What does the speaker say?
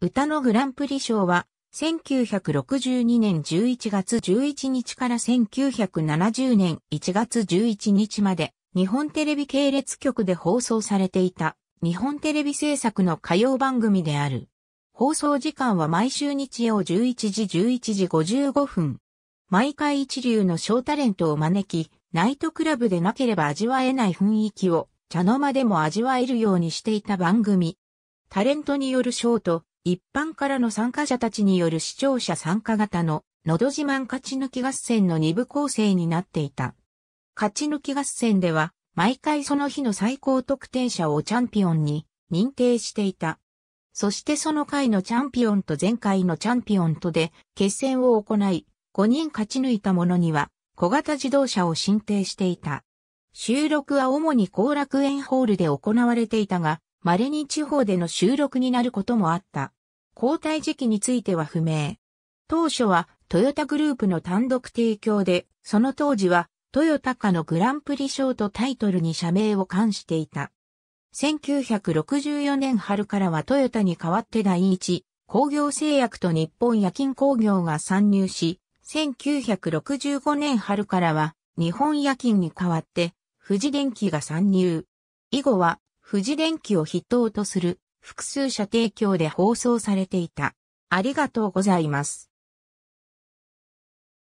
歌のグランプリ賞は、1962年11月11日から1970年1月11日まで、日本テレビ系列局で放送されていた、日本テレビ制作の歌謡番組である。放送時間は毎週日曜11時11時55分。毎回一流の小タレントを招き、ナイトクラブでなければ味わえない雰囲気を、茶の間でも味わえるようにしていた番組。タレントによるショーと、一般からの参加者たちによる視聴者参加型の、のど自慢勝ち抜き合戦の2部構成になっていた。勝ち抜き合戦では、毎回その日の最高得点者をチャンピオンに認定していた。そしてその回のチャンピオンと前回のチャンピオンとで決戦を行い、5人勝ち抜いた者には小型自動車を進呈していた。収録は主に後楽園ホールで行われていたが、稀に地方での収録になることもあった。交代時期については不明。当初はトヨタグループの単独提供で、その当時はトヨタカのグランプリ賞とタイトルに社名を冠していた。1964年春からはトヨタに代わって第一、工業製薬と日本夜勤工業が参入し、1965年春からは日本夜勤に代わって富士電機が参入。以後は富士電機を筆頭とする複数社提供で放送されていた。ありがとうございます。